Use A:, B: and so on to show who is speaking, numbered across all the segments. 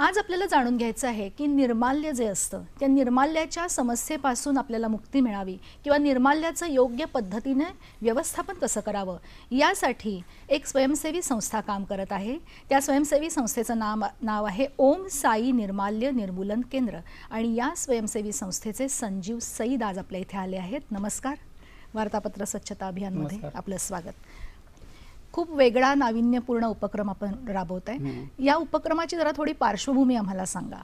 A: आज आपल्याला जाणून घ्यायचं आहे की निर्माल्य जे असतं त्या निर्माल्याच्या समस्येपासून आपल्याला मुक्ती मिळावी किंवा निर्माल्याचं योग्य पद्धतीने व्यवस्थापन कसं करावं यासाठी एक स्वयंसेवी संस्था काम करत आहे त्या स्वयंसेवी संस्थेचं नाम नाव आहे ओम साई निर्माल्य निर्मूलन केंद्र आणि या स्वयंसेवी संस्थेचे संजीव सईद आज आपल्या इथे आले आहेत नमस्कार वार्तापत्र स्वच्छता अभियानमध्ये आपलं स्वागत खूप वेगळा नाविन्यपूर्ण उपक्रम आपण राबवत आहे या उपक्रमाची जरा थोडी पार्श्वभूमी आम्हाला सांगा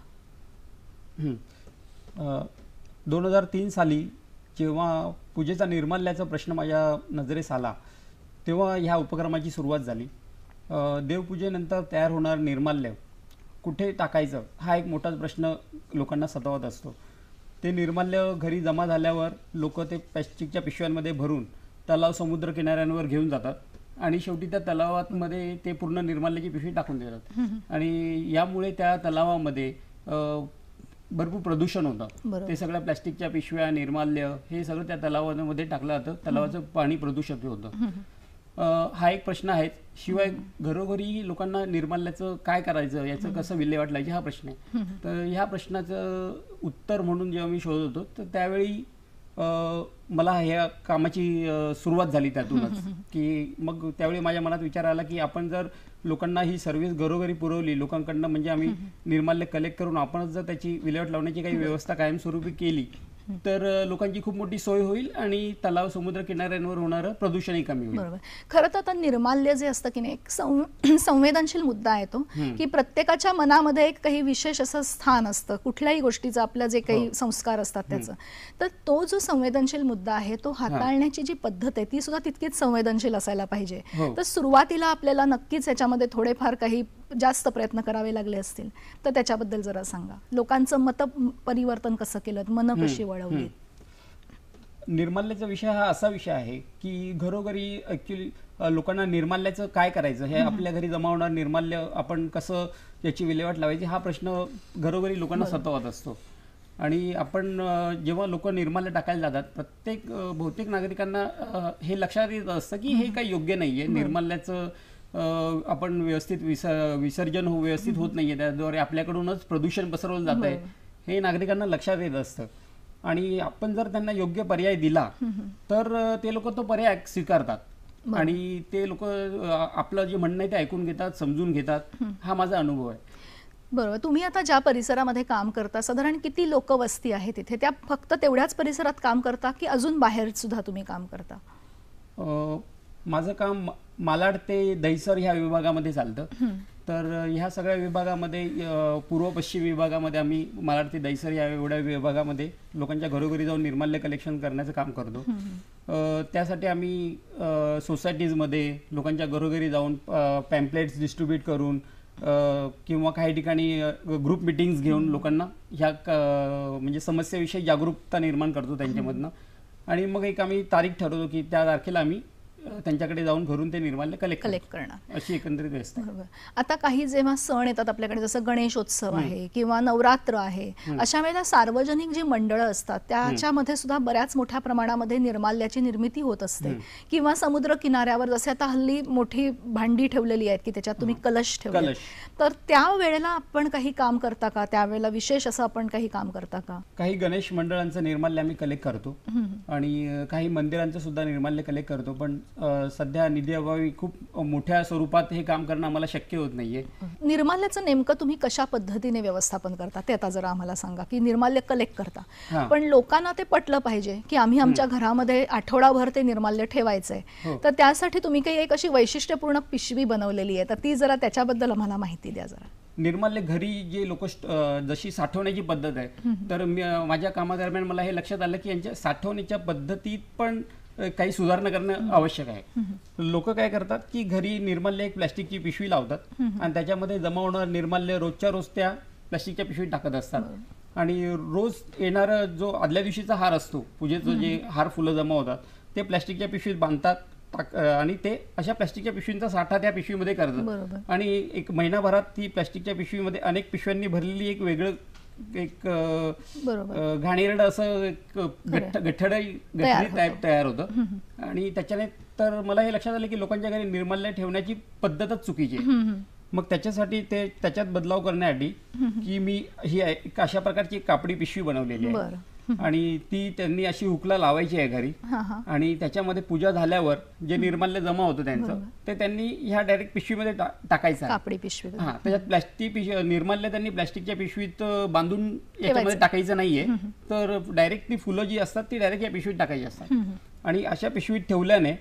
B: दोन हजार तीन साली जेव्हा पूजेचा निर्माल्याचा प्रश्न माझ्या नजरेस आला तेव्हा ह्या उपक्रमाची सुरुवात झाली देवपूजेनंतर तयार होणार निर्माल्य कुठे टाकायचं हा एक मोठाच प्रश्न लोकांना सतावत असतो ते निर्माल्य घरी जमा झाल्यावर लोक ते प्लॅस्टिकच्या पिशव्यांमध्ये भरून तलाव समुद्र किनाऱ्यांवर घेऊन जातात आणि शेवटी त्या तलावामध्ये ते पूर्ण निर्माल्याची पिशवी टाकून देतात आणि यामुळे त्या तलावामध्ये भरपूर प्रदूषण होतं ते सगळ्या प्लॅस्टिकच्या पिशव्या निर्माल्य हे सगळं त्या तलावामध्ये टाकलं जातं तलावाचं पाणी प्रदूषित होतं हा एक प्रश्न आहे शिवाय घरोघरी लोकांना निर्माल्याचं काय करायचं याचं कसं विल्हेवाट लायची हा प्रश्न आहे तर ह्या प्रश्नाचं उत्तर म्हणून जेव्हा मी शोधत होतो तर त्यावेळी मला ह्या कामाची सुरुवात झाली त्यातूनच की मग त्यावेळी माझ्या मनात विचार आला की आपण जर लोकांना ही सर्व्हिस घरोघरी पुरवली लोकांकडनं म्हणजे आम्ही निर्माल्य कलेक्ट करून आपणच जर त्याची विल्हेवाट लावण्याची काही व्यवस्था कायमस्वरूपी केली तर लोकांची खूप मोठी सोय होईल आणि तलाव समुद्र किनाऱ्यांवर होणारं प्रदूषणही कमी होईल बरोबर
A: खरं तर आता निर्माल्य जे असतं की नाही एक संवेदनशील मुद्दा आहे तो की प्रत्येकाच्या मनामध्ये एक काही विशेष असं स्थान असतं कुठल्याही गोष्टीचं आपल्या जे काही हो. संस्कार असतात त्याचं तर तो जो संवेदनशील मुद्दा आहे तो हाताळण्याची जी पद्धत आहे ती सुद्धा तितकीच संवेदनशील असायला पाहिजे हो. तर सुरुवातीला आपल्याला नक्कीच याच्यामध्ये थोडेफार काही जास्त प्रयत्न करावे लागले असतील तर त्याच्याबद्दल जरा सांगा लोकांचं मत परिवर्तन कसं केलं मन कशी वळवली
B: निर्माल्याचा विषय हा असा विषय आहे की घरोघरी ऍक्च्युली लोकांना निर्माल्याचं काय करायचं हे आपल्या घरी जमावणार निर्माल्य आपण कसं याची विल्हेवाट लावायची हा प्रश्न घरोघरी लोकांना सतवत असतो आणि आपण जेव्हा लोक निर्माल्य टाकायला जातात प्रत्येक बहुतेक नागरिकांना हे लक्षात येत असतं की हे काही योग्य नाही आहे निर्माल्याचं आपण व्यवस्थित विसर विसर्जन हो व्यवस्थित होत नाहीये त्याद्वारे आपल्याकडूनच प्रदूषण पसरवलं जात आहे हो. हे नागरिकांना लक्षात येत असतं आणि आपण जर त्यांना योग्य पर्याय दिला तर ते लोक तो पर्याय स्वीकारतात आणि ते लोक आपलं जे म्हणणं आहे ते ऐकून घेतात समजून घेतात हा माझा अनुभव आहे
A: बरोबर तुम्ही आता ज्या परिसरामध्ये काम करता साधारण किती लोक वस्ती आहे तिथे त्या फक्त तेवढ्याच परिसरात काम करता की अजून बाहेर सुद्धा तुम्ही काम करता
B: माझं काम मालाड ते दहिसर ह्या विभागामध्ये चालतं तर ह्या सगळ्या विभागामध्ये पूर्व पश्चिम विभागामध्ये आम्ही मालाड ते दैसर या एवढ्या विभागामध्ये लोकांच्या घरोघरी जाऊन निर्माल्य कलेक्शन करण्याचं काम करतो त्यासाठी आम्ही सोसायटीजमध्ये लोकांच्या घरोघरी जाऊन पॅम्पलेट्स डिस्ट्रीब्युट करून किंवा काही ठिकाणी ग्रुप मिटिंग्स घेऊन लोकांना ह्या म्हणजे समस्येविषयी जागरूकता निर्माण करतो त्यांच्यामधनं आणि मग एक आम्ही तारीख ठरवतो की त्या तारखेला आम्ही त्यांच्याकडे जाऊन घरून ते निर्माल्य कलेक्ट कलेक्ट करणार अशी एकंदरीत व्यवस्था
A: आता काही जेव्हा सण येतात आपल्याकडे जसं गणेशोत्सव आहे किंवा नवरात्र आहे अशा वेळेला सार्वजनिक जी मंडळं असतात त्याच्यामध्ये सुद्धा बऱ्याच मोठ्या प्रमाणामध्ये निर्माल्याची निर्मिती होत असते किंवा समुद्र किनाऱ्यावर जसे आता हल्ली मोठी भांडी ठेवलेली आहेत की त्याच्यात तुम्ही कलश ठेवले तर त्या वेळेला आपण काही काम करता का त्यावेळेला विशेष असं आपण काही काम करता का
B: काही गणेश मंडळांचं निर्माल्य आम्ही कलेक्ट करतो आणि काही मंदिरांचं सुद्धा निर्माल्य कलेक्ट करतो पण सध्या निधी अभावी खूप मोठ्या स्वरूपात हे काम करणं आम्हाला शक्य होत नाहीये
A: निर्माल्याचं नेमकं तुम्ही कशा पद्धतीने व्यवस्थापन करता ते आता जरा आम्हाला सांगा की निर्माल्य कलेक्ट करता पण लोकांना ते पटलं पाहिजे की आम्ही आमच्या घरामध्ये आठवडाभर ते निर्माल्य ठेवायचंय हो. तर त्यासाठी तुम्ही काही एक अशी वैशिष्ट्यपूर्ण पिशवी बनवलेली आहे तर ती जरा त्याच्याबद्दल आम्हाला माहिती द्या जरा
B: निर्माल्य घरी जे लोक जशी साठवण्याची पद्धत आहे तर माझ्या कामादरम्यान मला हे लक्षात आलं की यांच्या साठवण्याच्या पद्धतीत पण काही सुधारणा करणं आवश्यक आहे लोक काय करतात की घरी निर्माल्य एक प्लॅस्टिकची पिशवी लावतात आणि त्याच्यामध्ये जमा होणार निर्माल्य रोजच्या रोज त्या प्लॅस्टिकच्या पिशवीत टाकत असतात आणि रोज येणारा जो आदल्या दिवशीचा हार असतो पूजेचं जे हार फुलं जमा होतात ते प्लॅस्टिकच्या पिशवीत बांधतात आणि ते अशा प्लॅस्टिकच्या पिशवींचा साठा त्या पिशवीमध्ये करतात आणि एक महिनाभरात ती प्लॅस्टिकच्या पिशवीमध्ये अनेक पिशव्यांनी भरलेली एक वेगळं एक घाणेरड असं एक गठ्ठड गठडी टाईप तयार होतं आणि त्याच्याने तर मला हे लक्षात आलं की लोकांच्या घरी निर्माल्य ठेवण्याची पद्धतच चुकीची मग त्याच्यासाठी ते त्याच्यात बदलाव करण्यासाठी की मी ही अशा प्रकारची कापडी पिशवी बनवलेली आहे आणि ती त्यांनी अशी हुकला लावायची आहे घरी आणि त्याच्यामध्ये पूजा झाल्यावर जे निर्माल्य जमा होतं त्यांचं ते त्यांनी ह्या डायरेक्ट पिशवीमध्ये टाकायचं कापडी पिशवी हा त्याच्यात प्लॅस्टिक निर्माल्य त्यांनी प्लॅस्टिकच्या पिशवीत बांधून याच्यामध्ये टाकायचं नाहीये तर डायरेक्ट ती फुलं जी असतात ती डायरेक्ट या पिशवीत टाकायची
A: असतात
B: आणि अशा पिशवीत ठेवल्याने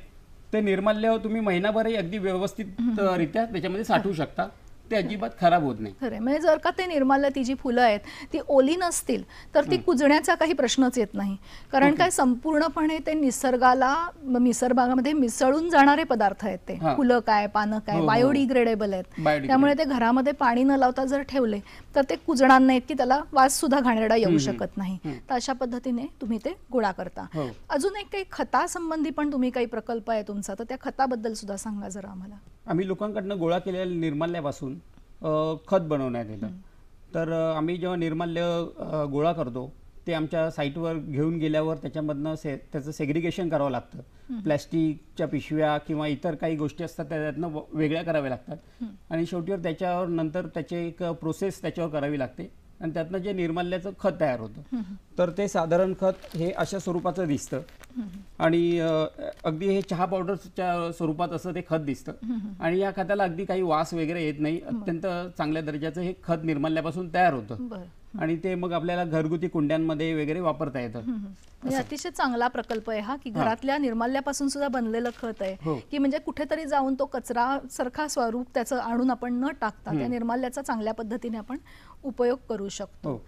B: ते निर्माल्य तुम्ही महिनाभरही अगदी व्यवस्थित रित्या त्याच्यामध्ये साठवू शकता ते अजिबात खराब होत नाही
A: खरं म्हणजे जर का ते निर्माल्य ती जी फुलं आहेत ती ओली नसतील तर ती कुजण्याचा काही प्रश्नच येत नाही कारण काय संपूर्णपणे ते निसर्गाला निसर्गामध्ये मिसळून जाणारे पदार्थ आहेत ते फुलं काय पानं काय हो, हो, हो. बायोडिग्रेडेबल आहेत त्यामुळे ते घरामध्ये पाणी न लावता जर ठेवले तर ते कुजणार नाहीत की त्याला वास सुद्धा घाणेरडा येऊ शकत नाही तर अशा पद्धतीने तुम्ही ते गोळा करता अजून एक काही खतासंबंधी पण तुम्ही काही प्रकल्प आहे तुमचा तर त्या खताबद्दल सुद्धा सांगा जरा आम्हाला
B: आम्ही लोकांकडनं गोळा केलेल्या निर्माल्यापासून खत बनवण्यात येतं तर आम्ही जेव्हा निर्माल्य गोळा करतो ते आमच्या साईटवर घेऊन गेल्यावर त्याच्यामधनं से त्याचं सेग्रिगेशन करावं लागतं प्लॅस्टिकच्या पिशव्या किंवा इतर काही गोष्टी असतात त्यातनं वेगळ्या कराव्या लागतात आणि शेवटीवर त्याच्यावर नंतर त्याची एक प्रोसेस त्याच्यावर करावी लागते आणि त्यातनं जे निर्माल्याचं खत तयार होतं तर ते साधारण खत हे अशा स्वरूपाचं दिसतं आणि अगदी हे चहा पावडरच्या स्वरूपात असं ते खत दिसतं आणि या खताला अगदी काही वास वगैरे येत नाही अत्यंत चांगल्या दर्जाचं हे खत निर्माल्यापासून तयार होतं आणि ते मग आपल्याला घरगुती कुंड्यांमध्ये वगैरे वापरता येतं
A: म्हणजे अतिशय चांगला प्रकल्प आहे हा की घरातल्या निर्माल्यापासून सुद्धा बनलेलं खत आहे हो. की म्हणजे कुठेतरी जाऊन तो कचरा सारखा स्वरूप त्याचं आणून आपण न टाकता त्या निर्माल्याचा चांगल्या पद्धतीने आपण उपयोग करू शकतो हो.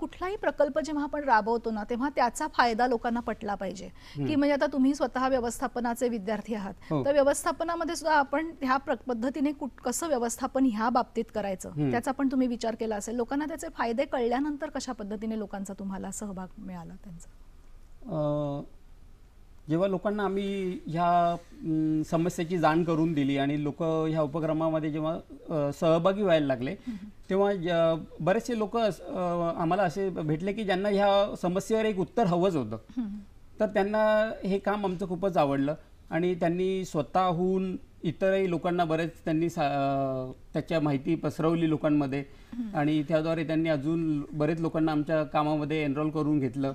A: कुठलाही प्रकल्प जेव्हा आपण राबवतो ना तेव्हा त्याचा फायदा लोकांना पटला पाहिजे की म्हणजे आता तुम्ही स्वतः व्यवस्थापनाचे विद्यार्थी आहात हो. तर व्यवस्थापनामध्ये सुद्धा आपण ह्या पद्धतीने कसं व्यवस्थापन ह्या बाबतीत करायचं त्याचा पण तुम्ही विचार केला असेल लोकांना त्याचे फायदे कळल्यानंतर कशा पद्धतीने लोकांचा तुम्हाला सहभाग मिळाला त्यांचा
B: जेव्हा लोकांना आम्ही ह्या समस्येची जाण करून दिली आणि लोक ह्या उपक्रमामध्ये जेव्हा सहभागी व्हायला लागले तेव्हा बरेचसे लोक आम्हाला असे भेटले की ज्यांना ह्या समस्येवर एक उत्तर हवंच होतं तर त्यांना हे काम आमचं खूपच आवडलं आणि त्यांनी स्वतःहून इतरही लोकांना बरेच त्यांनी त्याच्या माहिती पसरवली लोकांमध्ये आणि त्याद्वारे त्यांनी अजून बरेच लोकांना आमच्या कामामध्ये एनरोल करून घेतलं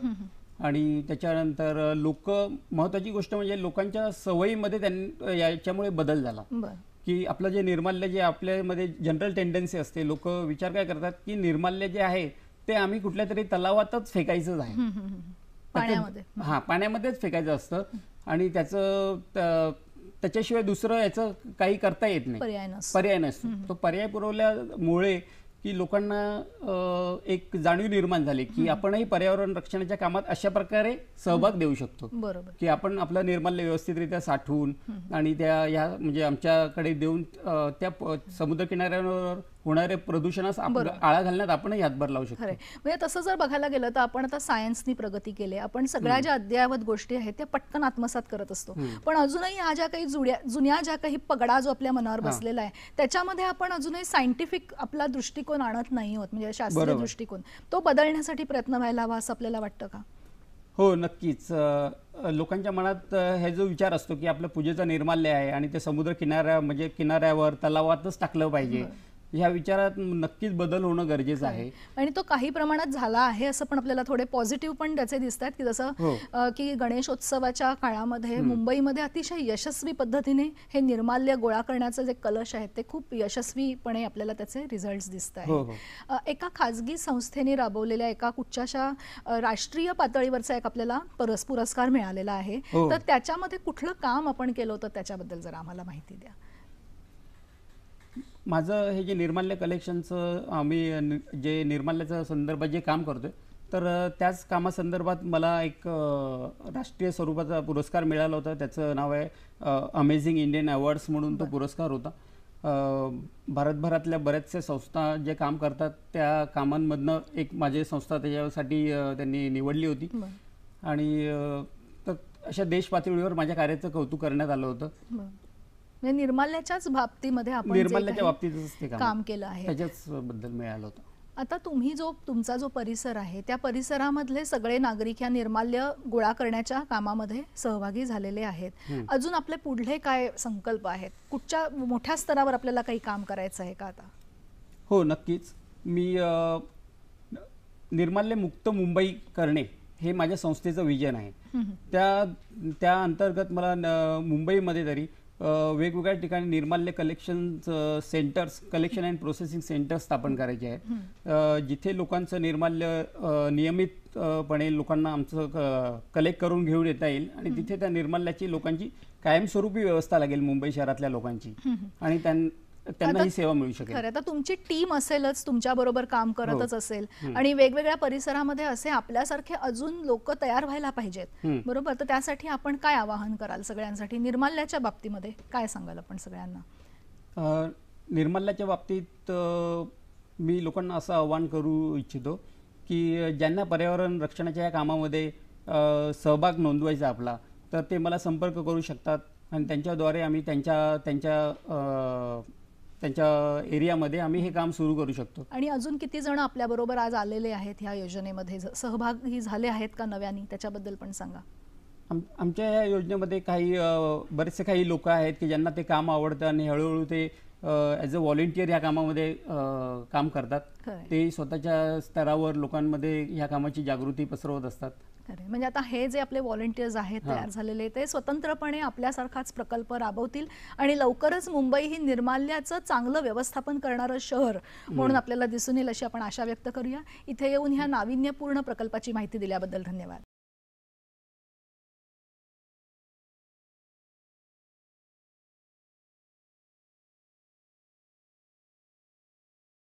B: आणि त्याच्यानंतर लोक महत्वाची गोष्ट म्हणजे लोकांच्या सवयीमध्ये त्यां याच्यामुळे बदल झाला की आपलं जे निर्माल्य जे आपल्यामध्ये जनरल टेंडन्सी असते लोक विचार काय करतात की निर्माल्य जे आहे ते आम्ही कुठल्या तरी तलावातच फेकायचंच आहे पाण्यामध्ये हा पाण्यामध्येच फेकायचं असतं आणि त्याचं त्याच्याशिवाय दुसरं याचं काही करता येत नाही पर्याय नसतो तो पर्याय पुरवल्यामुळे की लोकांना एक जाणीव निर्माण झाली की आपणही पर्यावरण रक्षणाच्या कामात अशा प्रकारे सहभाग देऊ शकतो की आपण आपलं निर्माल्य व्यवस्थितरित्या साठवून आणि त्या ह्या म्हणजे आमच्याकडे देऊन त्या समुद्र किनाऱ्यांवर होणारे प्रदूषणास आळा घालण्यात आपण हातभार लावू शकतो
A: म्हणजे तसं जर बघायला गेलं तर आपण आता सायन्सनी प्रगती केली आपण सगळ्या ज्या अद्ययावत गोष्टी आहेत त्या पटकन आत्मसात करत असतो पण अजूनही ह्या ज्या काही जुड्या जुन्या ज्या काही पगडा जो आपल्या मनावर बसलेला आहे त्याच्यामध्ये आपण अजूनही सायंटिफिक आपला दृष्टिकोन आणत नाही होत म्हणजे शास्त्रीय दृष्टिकोन तो बदलण्यासाठी प्रयत्न व्हायला हवा असं आपल्याला वाटतं का
B: हो नक्कीच लोकांच्या मनात हे जो विचार असतो की आपलं पूजेचं निर्माल्य आहे आणि ते समुद्र किनाऱ्या म्हणजे किनाऱ्यावर तलावातच टाकलं पाहिजे ह्या विचारात नक्कीच बदल होणं गरजेचं आहे
A: आणि तो काही प्रमाणात झाला आहे असं पण आपल्याला थोडे पॉझिटिव्ह पण त्याचे आहेत की जसं हो. की गणेशोत्सवाच्या काळामध्ये मुंबईमध्ये अतिशय यशस्वी पद्धतीने हे निर्माल्य गोळा करण्याचं जे कलश आहेत ते खूप यशस्वीपणे आपल्याला त्याचे रिझल्ट दिसत आहे एका खाजगी संस्थेने राबवलेल्या एका कुठच्याशा राष्ट्रीय पातळीवरचा एक आपल्याला परस पुरस्कार मिळालेला आहे हो. तर त्याच्यामध्ये कुठलं काम आपण केलं होतं त्याच्याबद्दल जर आम्हाला माहिती द्या
B: माझं हे जे निर्माल्य कलेक्शनचं आम्ही जे निर्माल्याच्या संदर्भात जे काम करतोय तर त्याच कामासंदर्भात मला एक राष्ट्रीय स्वरूपाचा पुरस्कार मिळाला होता त्याचं नाव आहे अमेझिंग इंडियन अवॉर्ड्स म्हणून तो पुरस्कार होता भारतभरातल्या बऱ्याचशा संस्था जे काम करतात त्या कामांमधनं एक माझी संस्था त्याच्यासाठी त्यांनी निवडली होती आणि तर अशा देश पातळीवर माझ्या कार्याचं कौतुक करण्यात आलं होतं
A: म्हणजे निर्माल्याच्याच बाबतीमध्ये आपण निर्माल्याच्या
B: काम केलं आहे त्याच्याच बद्दल मिळालं होतं
A: आता तुम्ही जो तुमचा जो परिसर आहे त्या परिसरामधले सगळे नागरिक या निर्माल्य गोळा करण्याच्या कामामध्ये सहभागी झालेले आहेत अजून आपले पुढले काय संकल्प आहेत कुठच्या मोठ्या स्तरावर आपल्याला काही काम करायचं आहे का आता
B: हो नक्कीच मी निर्माल्य मुक्त मुंबई करणे हे माझ्या संस्थेचं विजन आहे त्या त्या अंतर्गत मला मुंबईमध्ये तरी वेगवेगळ्या ठिकाणी निर्माल्य collection centres collection and processing centres स्थापन करायचे आहे जिथे लोकांचं निर्माल्य नियमितपणे लोकांना आमचं कलेक्ट करून घेऊन येता येईल आणि तिथे त्या निर्माल्याची लोकांची कायमस्वरूपी व्यवस्था लागेल मुंबई शहरातल्या लोकांची आणि त्यां त्यांना सेवा मिळू शकेल खरं
A: आता तुमची टीम असेलच तुमच्या बरोबर काम करतच हो. असेल आणि वेगवेगळ्या परिसरामध्ये असे आपल्यासारखे अजून लोक तयार व्हायला पाहिजेत बरोबर तर त्यासाठी आपण काय आवाहन कराल सगळ्यांसाठी निर्माल्याच्या बाबतीमध्ये काय सांगाल आपण सगळ्यांना
B: निर्माल्याच्या बाबतीत मी लोकांना असं आव्हान करू इच्छितो की ज्यांना पर्यावरण रक्षणाच्या या कामामध्ये सहभाग नोंदवायचा आपला तर ते मला संपर्क करू शकतात आणि त्यांच्याद्वारे आम्ही त्यांच्या त्यांच्या त्यांच्या एरियामध्ये आम्ही हे काम सुरू करू शकतो
A: आणि अजून किती जण आपल्याबरोबर आज आलेले आहेत ह्या योजनेमध्ये सहभागी झाले आहेत का नव्याने त्याच्याबद्दल पण सांगा
B: आमच्या या योजनेमध्ये काही बरेचसे काही लोक आहेत की ज्यांना ते काम आवडतं आणि हळूहळू ते ॲज अ व्हॉलेंटियर ह्या कामामध्ये काम करतात ते स्वतःच्या स्तरावर लोकांमध्ये ह्या कामाची जागृती पसरवत असतात
A: म्हणजे आता हे जे आपले व्हॉलेंटियर्स आहेत तयार झालेले ते स्वतंत्रपणे आपल्यासारखाच प्रकल्प राबवतील आणि लवकरच मुंबई ही निर्माल्याचं चांगलं व्यवस्थापन करणारं शहर म्हणून आपल्याला दिसून येईल अशी आपण आशा व्यक्त करूया इथे येऊन ह्या नाविन्यपूर्ण प्रकल्पाची माहिती दिल्याबद्दल धन्यवाद